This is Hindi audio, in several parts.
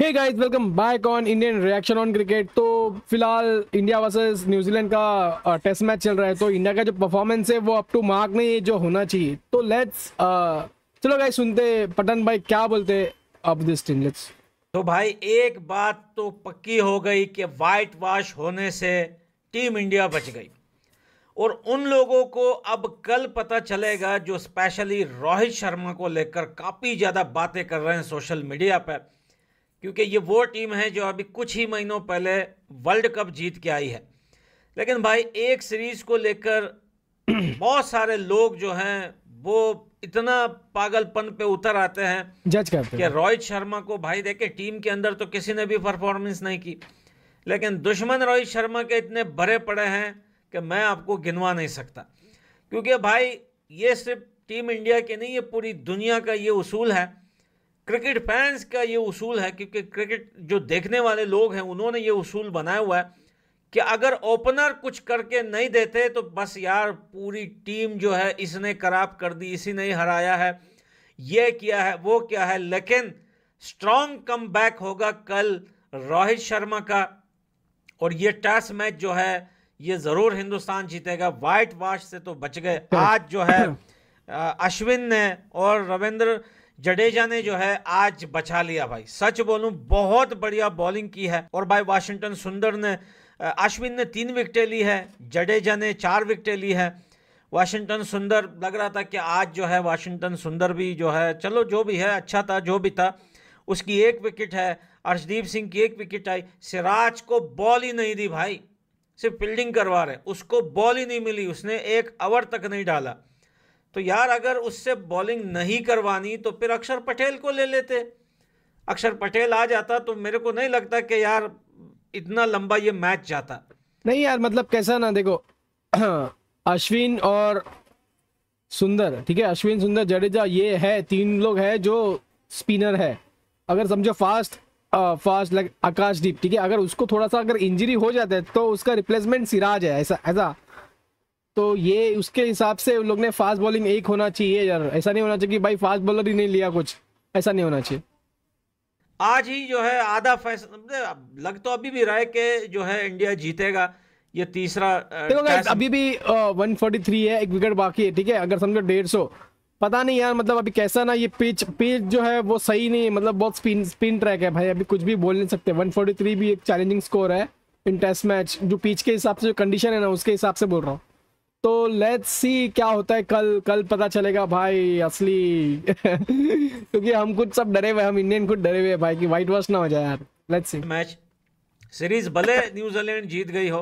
Hey guys welcome back on Indian reaction on cricket तो फिलहाल इंडिया वर्सेस न्यूजीलैंड का टेस्ट मैच चल रहा है तो इंडिया का जो परफॉर्मेंस है वो अप टू मार्क नहीं है जो होना चाहिए तो लेट्स चलो गाइस सुनते पटन भाई क्या बोलते अब दिस टीम लेट्स तो भाई एक बात तो पक्की हो गई कि वाइट वॉश होने से टीम इंडिया बच गई और उन लोगों को अब कल पता चलेगा जो स्पेशली रोहित शर्मा को लेकर काफ़ी ज़्यादा बातें कर रहे हैं सोशल मीडिया पर क्योंकि ये वो टीम है जो अभी कुछ ही महीनों पहले वर्ल्ड कप जीत के आई है लेकिन भाई एक सीरीज़ को लेकर बहुत सारे लोग जो हैं वो इतना पागलपन पे उतर आते हैं जज करते कि रोहित शर्मा को भाई देखे टीम के अंदर तो किसी ने भी परफॉर्मेंस नहीं की लेकिन दुश्मन रोहित शर्मा के इतने भरे पड़े हैं कि मैं आपको गिनवा नहीं सकता क्योंकि भाई ये सिर्फ टीम इंडिया के नहीं ये पूरी दुनिया का ये उसूल है क्रिकेट फैंस का ये उसूल है क्योंकि क्रिकेट जो देखने वाले लोग हैं उन्होंने ये उसूल बनाया हुआ है कि अगर ओपनर कुछ करके नहीं देते तो बस यार पूरी टीम जो है इसने खराब कर दी इसी ने हराया है ये किया है वो क्या है लेकिन स्ट्रॉन्ग कम बैक होगा कल रोहित शर्मा का और ये टेस्ट मैच जो है ये ज़रूर हिंदुस्तान जीतेगा वाइट वाश से तो बच गए अच्छा। आज जो है अश्विन ने और रविंद्र जडेजा ने जो है आज बचा लिया भाई सच बोलूं बहुत बढ़िया बॉलिंग की है और भाई वाशिंगटन सुंदर ने अश्विन ने तीन विकटें ली है जडेजा ने चार विकटें ली है वाशिंगटन सुंदर लग रहा था कि आज जो है वाशिंगटन सुंदर भी जो है चलो जो भी है अच्छा था जो भी था उसकी एक विकेट है अर्शदीप सिंह की एक विकेट आई सिराज को बॉल ही नहीं दी भाई सिर्फ फील्डिंग करवा रहे उसको बॉल ही नहीं मिली उसने एक ओवर तक नहीं डाला तो यार अगर उससे बॉलिंग नहीं करवानी तो फिर अक्षर पटेल को ले लेते अक्षर पटेल आ जाता तो मेरे को नहीं लगता कि यार इतना लंबा ये मैच जाता नहीं यार मतलब कैसा ना देखो अश्विन और सुंदर ठीक है अश्विन सुंदर जडेजा ये है तीन लोग हैं जो स्पिनर है अगर समझो fast ah, fast like Akashdeep ठीक है अगर उसको थोड़ा सा अगर इंजरी हो जाता है तो उसका रिप्लेसमेंट सिराज है ऐसा ऐसा तो ये उसके हिसाब से उन लोग ने फास्ट बॉलिंग एक होना चाहिए यार ऐसा नहीं होना चाहिए कि भाई फास्ट बॉलर ही नहीं लिया कुछ ऐसा नहीं होना चाहिए आज ही जो है आधा फैसला लग तो अभी भी रहा है कि जो है इंडिया जीतेगा ये तीसरा देखो अभी भी वन फोर्टी थ्री है एक विकेट बाकी है ठीक है अगर समझो डेढ़ सौ पता नहीं यार मतलब अभी कैसा ना ये पिच पिच जो है वो सही नहीं है मतलब बहुत स्पिन स्पिन ट्रैक है भाई अभी कुछ भी बोल नहीं सकते 143 भी एक चैलेंजिंग स्कोर है इन टेस्ट मैच जो पिच के हिसाब से जो कंडीशन है ना उसके हिसाब से बोल रहा हूँ तो लेट्स सी क्या होता है कल कल पता चलेगा भाई असली क्योंकि हम कुछ सब डरे हुए हम इंडियन कुछ डरे हुए भाई कि वाइट वॉश ना हो जाए यार लेट्स सी मैच सीरीज भले न्यूजीलैंड जीत गई हो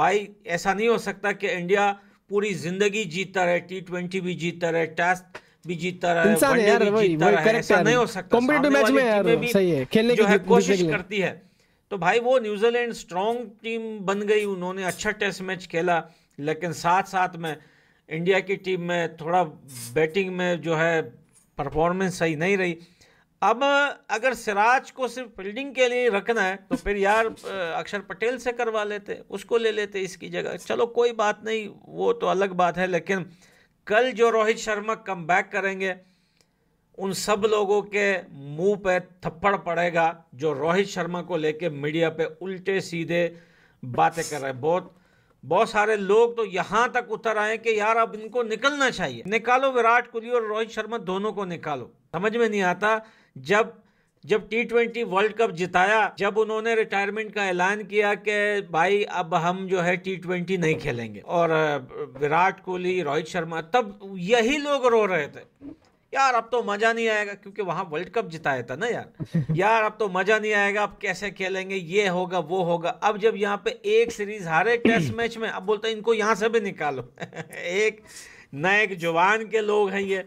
भाई ऐसा नहीं हो सकता कि इंडिया पूरी जिंदगी जीतता रहे टी ट्वेंटी भी जीतता रहे टेस्ट भी जीतता रहे इंसान है यार वही वही करेक्ट नहीं हो सकता कॉम्पिटिटिव मैच में यार सही है खेलने की कोशिश करती है तो भाई वो न्यूजीलैंड स्ट्रॉन्ग टीम बन गई उन्होंने अच्छा टेस्ट मैच खेला लेकिन साथ साथ में इंडिया की टीम में थोड़ा बैटिंग में जो है परफॉर्मेंस सही नहीं रही अब अगर सिराज को सिर्फ फील्डिंग के लिए रखना है तो फिर यार अक्षर पटेल से करवा लेते उसको ले लेते इसकी जगह चलो कोई बात नहीं वो तो अलग बात है लेकिन कल जो रोहित शर्मा कम बैक करेंगे उन सब लोगों के मुंह पे थप्पड़ पड़ेगा जो रोहित शर्मा को लेके मीडिया पे उल्टे सीधे बातें कर रहे हैं बहुत बहुत सारे लोग तो यहाँ तक उतर आए कि यार अब इनको निकलना चाहिए निकालो विराट कोहली और रोहित शर्मा दोनों को निकालो समझ में नहीं आता जब जब टी ट्वेंटी वर्ल्ड कप जिताया जब उन्होंने रिटायरमेंट का ऐलान किया कि भाई अब हम जो है टी ट्वेंटी नहीं खेलेंगे और विराट कोहली रोहित शर्मा तब यही लोग रो रहे थे यार अब तो मजा नहीं आएगा क्योंकि वहां वर्ल्ड कप जिताया था ना यार यार अब तो मजा नहीं आएगा अब कैसे खेलेंगे ये होगा वो होगा अब जब यहाँ पे एक सीरीज हारे टेस्ट मैच में अब बोलते हैं इनको यहाँ से भी निकालो एक न एक जवान के लोग हैं ये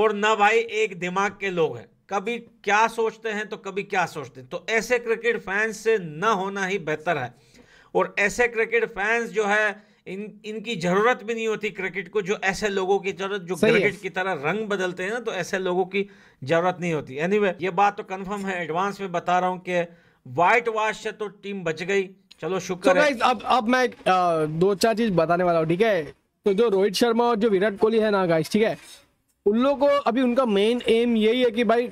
और न भाई एक दिमाग के लोग हैं कभी क्या सोचते हैं तो कभी क्या सोचते हैं तो ऐसे क्रिकेट फैंस से ना होना ही बेहतर है और ऐसे क्रिकेट फैंस जो है इन इनकी जरूरत भी नहीं होती क्रिकेट को जो ऐसे लोगों की जरूरत जो क्रिकेट की तरह रंग बदलते हैं ना तो ऐसे लोगों की जरूरत नहीं होती एनी anyway, ये बात तो कन्फर्म है एडवांस में बता रहा हूँ कि वाइट वॉश से तो टीम बच गई चलो शुक्र so है अब अब मैं आ, दो चार चीज बताने वाला हूँ ठीक है तो जो रोहित शर्मा और जो विराट कोहली है ना गाइस ठीक है उन लोगों को अभी उनका मेन एम यही है कि भाई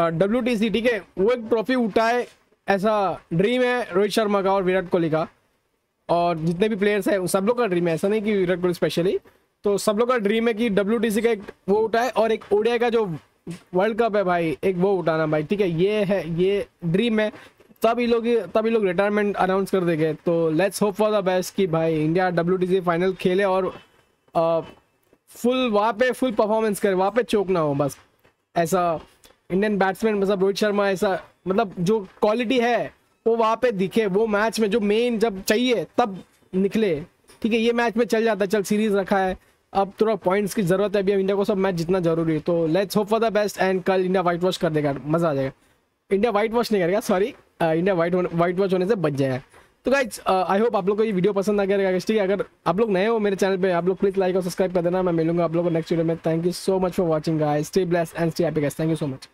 डब्ल्यू ठीक है वो एक ट्रॉफी उठाए ऐसा ड्रीम है रोहित शर्मा का और विराट कोहली का और जितने भी प्लेयर्स हैं सब लोग का ड्रीम है ऐसा नहीं कि विराट कोहली स्पेशली तो सब लोग का ड्रीम है कि डब्ल्यू का एक वो उठाए और एक ओडिया का जो वर्ल्ड कप है भाई एक वो उठाना भाई ठीक है ये है ये ड्रीम है तभी लोग तभी लोग रिटायरमेंट अनाउंस कर देंगे तो let's hope for the best कि भाई इंडिया डब्ल्यू फाइनल खेले और आ, फुल वहाँ पे फुल परफॉर्मेंस करे वहाँ पे चोक ना हो बस ऐसा इंडियन बैट्समैन मतलब रोहित शर्मा ऐसा मतलब जो क्वालिटी है वो वहाँ पे दिखे वो मैच में जो मेन जब चाहिए तब निकले ठीक है ये मैच में चल जाता है चल सीरीज रखा है अब थोड़ा पॉइंट्स की जरूरत है अभी इंडिया को सब मैच जितना जरूरी है तो let's hope for the best and कल इंडिया व्हाइट वॉश कर देगा मजा आ जाएगा इंडिया व्हाइट वॉश नहीं करेगा sorry India white whitewash होने से बच जाएगा तो गाइज आई होप आप लोग को ये वीडियो पसंद आ गया ठीक है अगर आप लोग नए हो मेरे चैनल पे आप लोग प्लीज लाइक और सब्सक्राइब कर देना मैं मिलूंगा आप लोग को नेक्स्ट वीडियो में thank you so much for watching guys stay bless and stay happy guys thank you so much